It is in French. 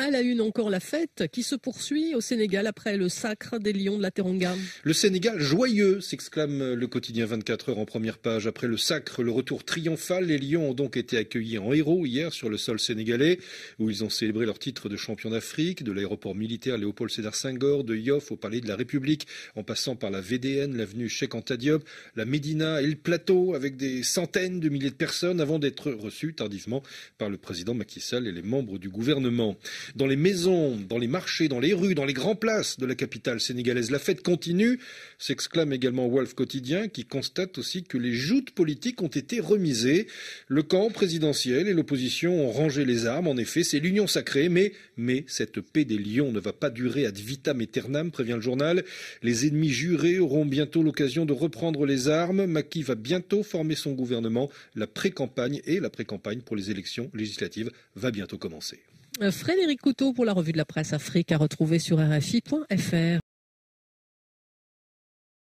À la une encore la fête qui se poursuit au Sénégal après le sacre des Lions de la Teranga. Le Sénégal joyeux, s'exclame le quotidien 24 heures en première page. Après le sacre, le retour triomphal, les Lions ont donc été accueillis en héros hier sur le sol sénégalais où ils ont célébré leur titre de champion d'Afrique, de l'aéroport militaire Léopold Sédar Senghor, de Yoff au Palais de la République, en passant par la VDN, l'avenue Cheikh Anta Diop, la Médina et le plateau avec des centaines de milliers de personnes avant d'être reçus tardivement par le président Macky Sall et les membres du gouvernement dans les maisons, dans les marchés, dans les rues, dans les grands places de la capitale sénégalaise. La fête continue, s'exclame également Wolf Quotidien, qui constate aussi que les joutes politiques ont été remisées. Le camp présidentiel et l'opposition ont rangé les armes. En effet, c'est l'union sacrée, mais, mais cette paix des lions ne va pas durer ad vitam aeternam, prévient le journal. Les ennemis jurés auront bientôt l'occasion de reprendre les armes. Maki va bientôt former son gouvernement. La pré-campagne et la pré-campagne pour les élections législatives va bientôt commencer. Frédéric Couteau pour la revue de la presse Afrique à retrouver sur RFI.fr.